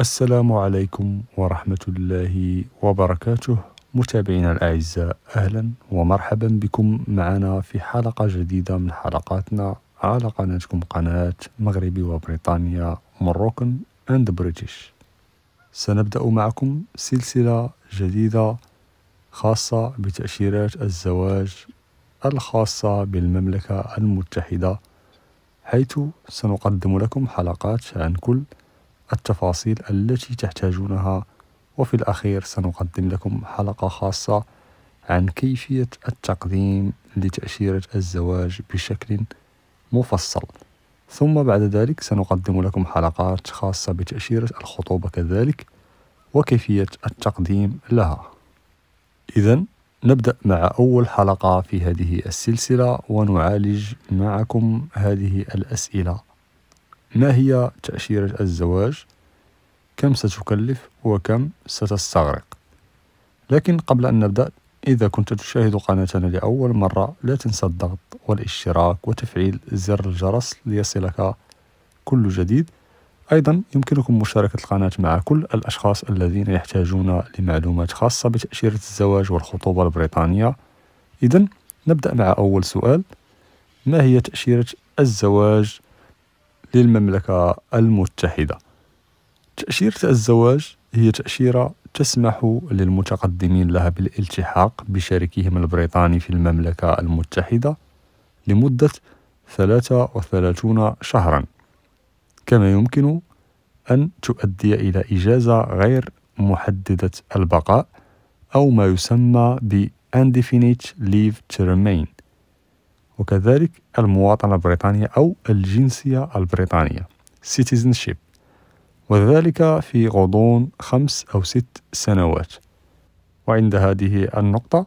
السلام عليكم ورحمة الله وبركاته متابعينا الأعزاء أهلا ومرحبا بكم معنا في حلقة جديدة من حلقاتنا على قناتكم قناة مغربي وبريطانيا مروكن أند بريتش سنبدأ معكم سلسلة جديدة خاصة بتأشيرات الزواج الخاصة بالمملكة المتحدة حيث سنقدم لكم حلقات عن كل التفاصيل التي تحتاجونها وفي الأخير سنقدم لكم حلقة خاصة عن كيفية التقديم لتأشيرة الزواج بشكل مفصل ثم بعد ذلك سنقدم لكم حلقات خاصة بتأشيرة الخطوبة كذلك وكيفية التقديم لها إذا نبدأ مع أول حلقة في هذه السلسلة ونعالج معكم هذه الأسئلة ما هي تأشيرة الزواج؟ كم ستكلف وكم ستستغرق؟ لكن قبل أن نبدأ إذا كنت تشاهد قناتنا لأول مرة لا تنسى الضغط والاشتراك وتفعيل زر الجرس ليصلك كل جديد أيضا يمكنكم مشاركة القناة مع كل الأشخاص الذين يحتاجون لمعلومات خاصة بتأشيرة الزواج والخطوبة البريطانية إذا نبدأ مع أول سؤال ما هي تأشيرة الزواج للمملكة المتحدة تأشيرة الزواج هي تأشيرة تسمح للمتقدمين لها بالالتحاق بشريكهم البريطاني في المملكة المتحدة لمدة 33 شهرا كما يمكن أن تؤدي إلى إجازة غير محددة البقاء أو ما يسمى ب Undefinite Leave to Remain وكذلك المواطنة البريطانية أو الجنسية البريطانية citizenship وذلك في غضون خمس أو ست سنوات وعند هذه النقطة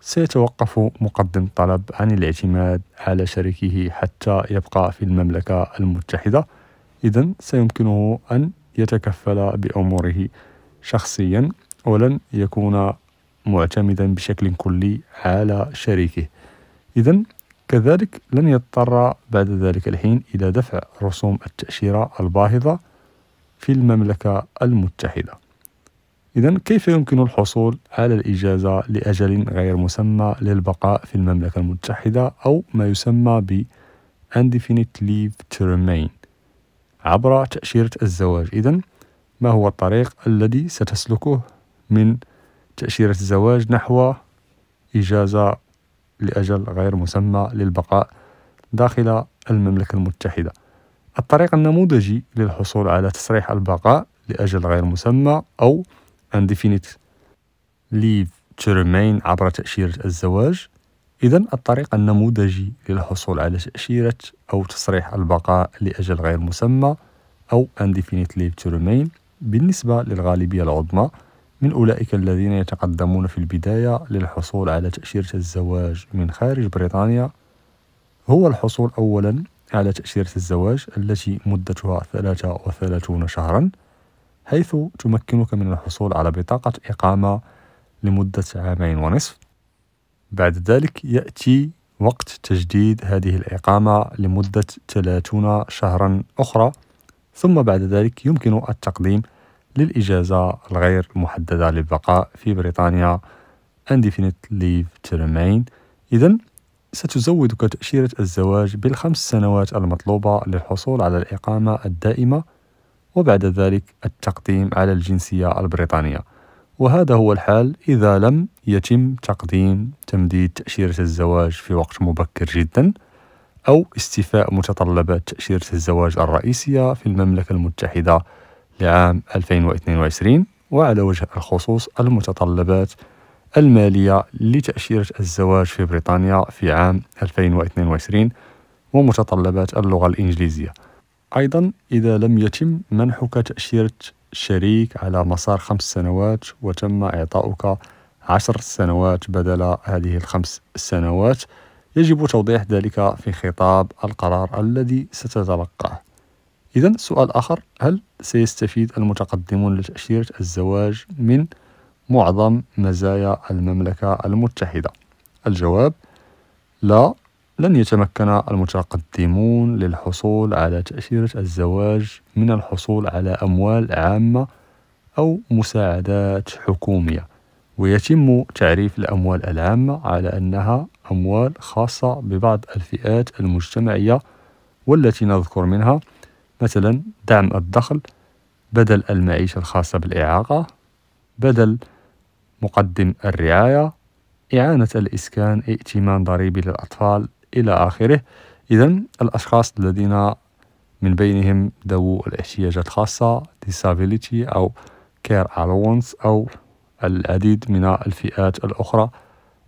سيتوقف مقدم الطلب عن الاعتماد على شريكه حتى يبقى في المملكة المتحدة إذا سيمكنه أن يتكفل بأموره شخصيا ولن يكون معتمدا بشكل كلي على شريكه إذا كذلك لن يضطر بعد ذلك الحين إلى دفع رسوم التأشيرة الباهظة في المملكة المتحدة إذا كيف يمكن الحصول على الإجازة لأجل غير مسمى للبقاء في المملكة المتحدة أو ما يسمى ب Indefinite Leave to Remain عبر تأشيرة الزواج إذا ما هو الطريق الذي ستسلكه من تأشيرة الزواج نحو إجازة لأجل غير مسمى للبقاء داخل المملكة المتحدة الطريق النموذجي للحصول على تصريح البقاء لأجل غير مسمى أو indefinite leave to remain عبر تأشيرة الزواج إذا الطريق النموذجي للحصول على تأشيرة أو تصريح البقاء لأجل غير مسمى أو indefinite leave to remain بالنسبة للغالبية العظمى من أولئك الذين يتقدمون في البداية للحصول على تأشيرة الزواج من خارج بريطانيا هو الحصول أولا على تأشيرة الزواج التي مدتها 33 شهرا حيث تمكنك من الحصول على بطاقة إقامة لمدة عامين ونصف بعد ذلك يأتي وقت تجديد هذه الإقامة لمدة 30 شهرا أخرى ثم بعد ذلك يمكن التقديم للإجازة الغير محددة للبقاء في بريطانيا indefinite leave to remain إذا ستزودك تأشيرة الزواج بالخمس سنوات المطلوبة للحصول على الإقامة الدائمة وبعد ذلك التقديم على الجنسية البريطانية وهذا هو الحال إذا لم يتم تقديم تمديد تأشيرة الزواج في وقت مبكر جدا أو استيفاء متطلبات تأشيرة الزواج الرئيسية في المملكة المتحدة لعام 2022 وعلى وجه الخصوص المتطلبات المالية لتأشيرة الزواج في بريطانيا في عام 2022 ومتطلبات اللغة الإنجليزية أيضا إذا لم يتم منحك تأشيرة شريك على مسار خمس سنوات وتم إعطاؤك عشر سنوات بدل هذه الخمس سنوات يجب توضيح ذلك في خطاب القرار الذي ستتلقاه إذا سؤال آخر هل سيستفيد المتقدمون لتأشيرة الزواج من معظم مزايا المملكة المتحدة؟ الجواب لا لن يتمكن المتقدمون للحصول على تأشيرة الزواج من الحصول على أموال عامة أو مساعدات حكومية ويتم تعريف الأموال العامة على أنها أموال خاصة ببعض الفئات المجتمعية والتي نذكر منها مثلا دعم الدخل بدل المعيشة الخاصة بالإعاقة بدل مقدم الرعاية إعانة الإسكان ائتمان ضريبي للأطفال إلى آخره إذا الأشخاص الذين من بينهم ذوو الاحتياجات الخاصة disability أو care allowance أو العديد من الفئات الأخرى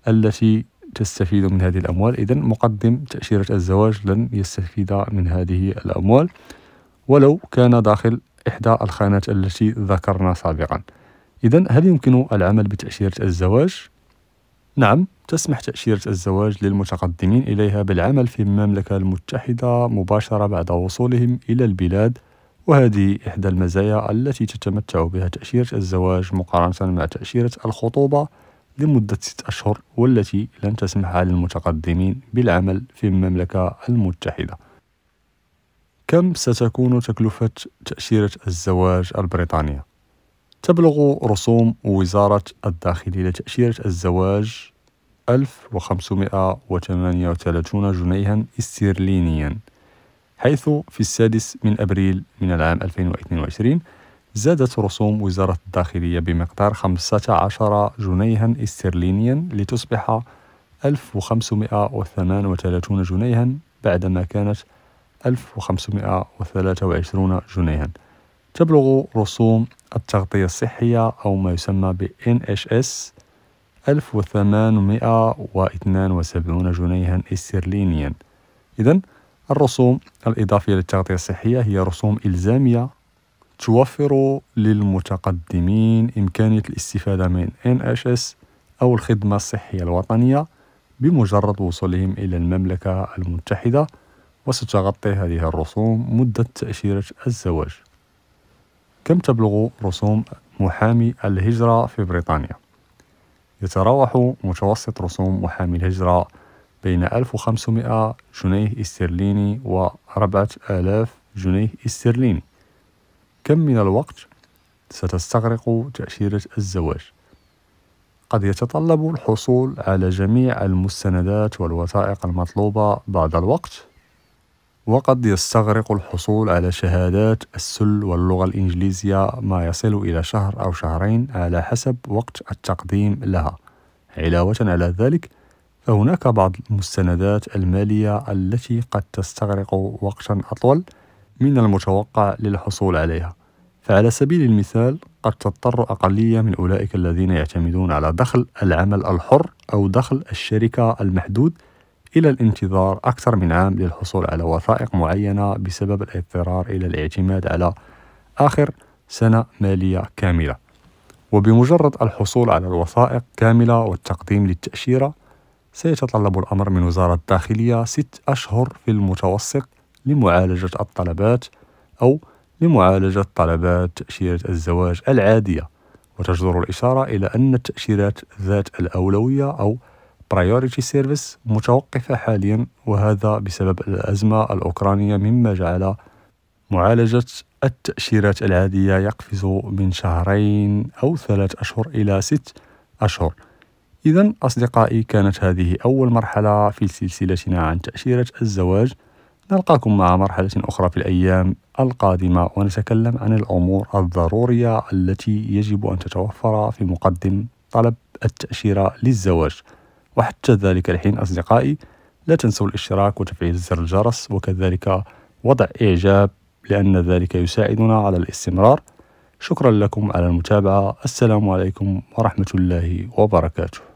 التي تستفيد من هذه الأموال إذا مقدم تأشيرة الزواج لن يستفيد من هذه الأموال ولو كان داخل إحدى الخانات التي ذكرنا سابقا إذا هل يمكن العمل بتأشيرة الزواج؟ نعم تسمح تأشيرة الزواج للمتقدمين إليها بالعمل في المملكة المتحدة مباشرة بعد وصولهم إلى البلاد وهذه إحدى المزايا التي تتمتع بها تأشيرة الزواج مقارنة مع تأشيرة الخطوبة لمدة ست أشهر والتي لن تسمح للمتقدمين بالعمل في المملكة المتحدة كم ستكون تكلفة تأشيرة الزواج البريطانية؟ تبلغ رسوم وزارة الداخلية لتأشيرة الزواج 1538 جنيها استرلينيا حيث في السادس من أبريل من العام 2022 زادت رسوم وزارة الداخلية بمقدار 15 جنيها استرلينيا لتصبح 1538 جنيها بعدما كانت 1523 جنيها تبلغ رسوم التغطية الصحية أو ما يسمى بـ NHS 1872 جنيها استرلينيا إذا الرسوم الإضافية للتغطية الصحية هي رسوم إلزامية توفر للمتقدمين إمكانية الاستفادة من NHS أو الخدمة الصحية الوطنية بمجرد وصولهم إلى المملكة المتحدة وستغطي هذه الرسوم مدة تأشيرة الزواج كم تبلغ رسوم محامي الهجرة في بريطانيا؟ يتراوح متوسط رسوم محامي الهجرة بين 1500 جنيه استرليني و 4000 جنيه استرليني كم من الوقت ستستغرق تأشيرة الزواج؟ قد يتطلب الحصول على جميع المستندات والوثائق المطلوبة بعد الوقت وقد يستغرق الحصول على شهادات السل واللغة الإنجليزية ما يصل إلى شهر أو شهرين على حسب وقت التقديم لها علاوة على ذلك فهناك بعض المستندات المالية التي قد تستغرق وقتا أطول من المتوقع للحصول عليها فعلى سبيل المثال قد تضطر أقلية من أولئك الذين يعتمدون على دخل العمل الحر أو دخل الشركة المحدود إلى الانتظار أكثر من عام للحصول على وثائق معينة بسبب الاضطرار إلى الاعتماد على آخر سنة مالية كاملة وبمجرد الحصول على الوثائق كاملة والتقديم للتأشيرة سيتطلب الأمر من وزارة الداخلية ست أشهر في المتوسط لمعالجة الطلبات أو لمعالجة طلبات تأشيرة الزواج العادية وتجدر الإشارة إلى أن التأشيرات ذات الأولوية أو برايوريتي سيرفيس متوقفة حاليا وهذا بسبب الأزمة الأوكرانية مما جعل معالجة التأشيرات العادية يقفز من شهرين أو ثلاث أشهر إلى ست أشهر إذا أصدقائي كانت هذه أول مرحلة في سلسلتنا عن تأشيرة الزواج نلقاكم مع مرحلة أخرى في الأيام القادمة ونتكلم عن الأمور الضرورية التي يجب أن تتوفر في مقدم طلب التأشيرة للزواج وحتى ذلك الحين أصدقائي لا تنسوا الاشتراك وتفعيل زر الجرس وكذلك وضع إعجاب لأن ذلك يساعدنا على الاستمرار شكرا لكم على المتابعة السلام عليكم ورحمة الله وبركاته